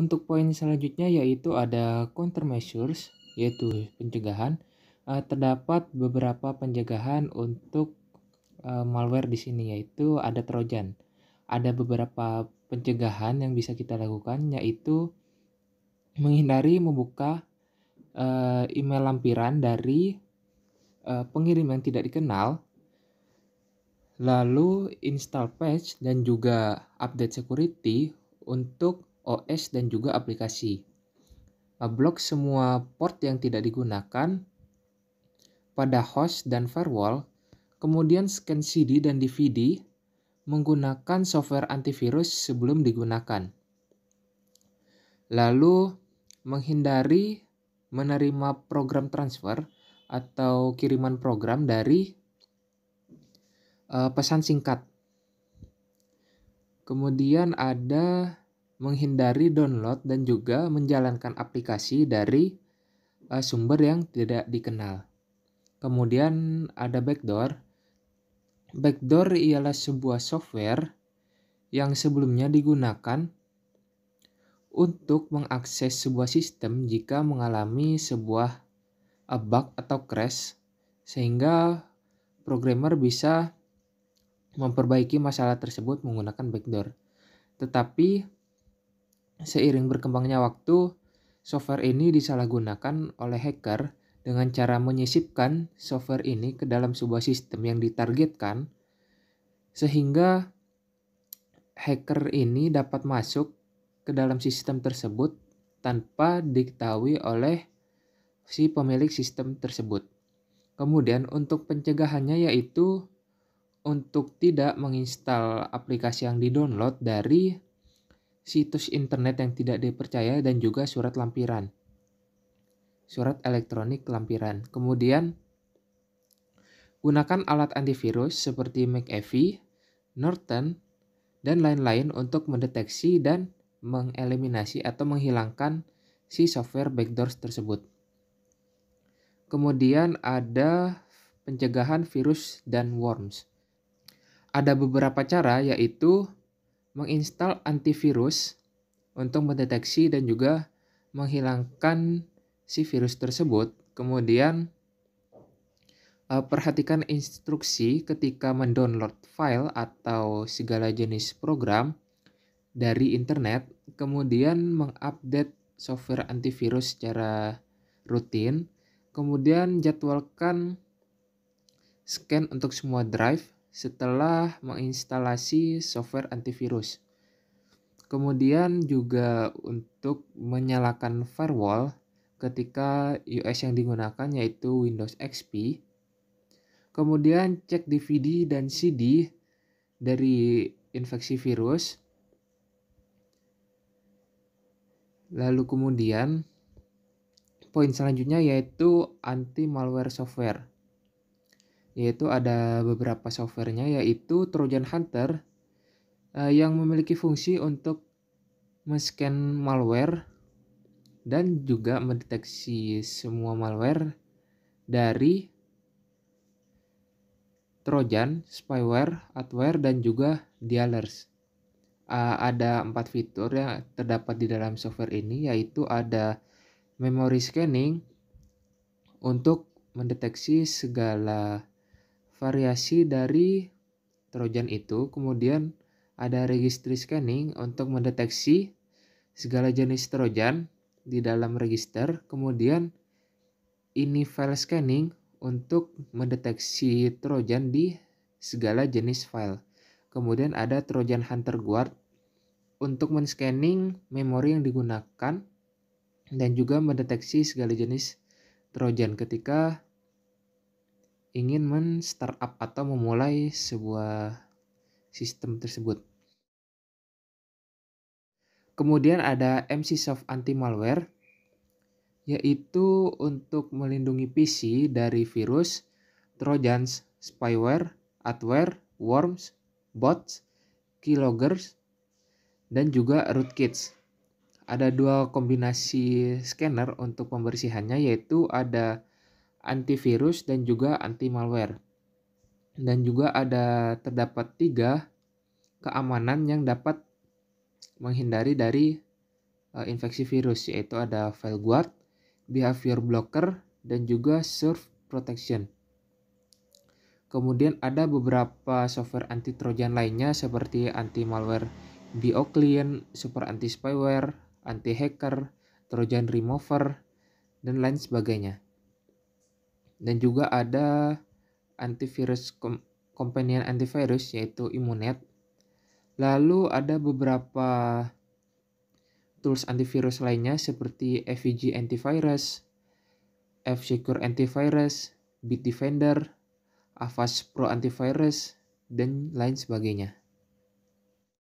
Untuk poin selanjutnya yaitu ada countermeasures, yaitu pencegahan. Uh, terdapat beberapa pencegahan untuk uh, malware di sini yaitu ada trojan. Ada beberapa pencegahan yang bisa kita lakukan yaitu menghindari membuka uh, email lampiran dari uh, pengirim yang tidak dikenal. Lalu install patch dan juga update security untuk OS, dan juga aplikasi. blok semua port yang tidak digunakan pada host dan firewall, kemudian scan CD dan DVD menggunakan software antivirus sebelum digunakan. Lalu, menghindari menerima program transfer atau kiriman program dari uh, pesan singkat. Kemudian ada menghindari download dan juga menjalankan aplikasi dari uh, sumber yang tidak dikenal. Kemudian ada backdoor. Backdoor ialah sebuah software yang sebelumnya digunakan untuk mengakses sebuah sistem jika mengalami sebuah eh, bug atau crash sehingga programmer bisa memperbaiki masalah tersebut menggunakan backdoor. Tetapi Seiring berkembangnya waktu, software ini disalahgunakan oleh hacker dengan cara menyisipkan software ini ke dalam sebuah sistem yang ditargetkan sehingga hacker ini dapat masuk ke dalam sistem tersebut tanpa diketahui oleh si pemilik sistem tersebut. Kemudian untuk pencegahannya yaitu untuk tidak menginstal aplikasi yang didownload dari situs internet yang tidak dipercaya, dan juga surat lampiran. Surat elektronik lampiran. Kemudian, gunakan alat antivirus seperti McAfee, Norton, dan lain-lain untuk mendeteksi dan mengeliminasi atau menghilangkan si software backdoors tersebut. Kemudian ada pencegahan virus dan worms. Ada beberapa cara yaitu menginstal antivirus untuk mendeteksi dan juga menghilangkan si virus tersebut. Kemudian eh, perhatikan instruksi ketika mendownload file atau segala jenis program dari internet, kemudian mengupdate software antivirus secara rutin, kemudian jadwalkan scan untuk semua drive setelah menginstalasi software antivirus. Kemudian juga untuk menyalakan firewall ketika US yang digunakan yaitu Windows XP. Kemudian cek DVD dan CD dari infeksi virus. Lalu kemudian poin selanjutnya yaitu anti malware software yaitu ada beberapa softwarenya yaitu Trojan Hunter uh, yang memiliki fungsi untuk men-scan malware dan juga mendeteksi semua malware dari Trojan, spyware, adware, dan juga dialers. Uh, eh, ada empat fitur yang terdapat di dalam software ini, yaitu ada memory scanning untuk mendeteksi segala variasi dari trojan itu kemudian ada registry scanning untuk mendeteksi segala jenis trojan di dalam register, kemudian ini file scanning untuk mendeteksi trojan di segala jenis file. Kemudian ada trojan hunter guard untuk men-scanning memori yang digunakan dan juga mendeteksi segala jenis trojan ketika ingin men-startup atau memulai sebuah sistem tersebut. Kemudian ada MC Soft Anti Malware, yaitu untuk melindungi PC dari virus, trojans, spyware, adware, worms, bots, keyloggers, dan juga rootkits. Ada dua kombinasi scanner untuk pembersihannya yaitu ada antivirus dan juga anti malware. Dan juga ada terdapat tiga keamanan yang dapat menghindari dari uh, infeksi virus yaitu ada file guard, behavior blocker, dan juga surf protection. Kemudian ada beberapa software anti trojan lainnya seperti anti malware BioClean, super anti spyware, anti hacker, trojan remover, dan lain sebagainya. Dan juga ada antivirus kom companion antivirus yaitu Immunet. Lalu ada beberapa tools antivirus lainnya seperti FVG antivirus, F-Secure antivirus, Bitdefender, Avast Pro antivirus, dan lain sebagainya.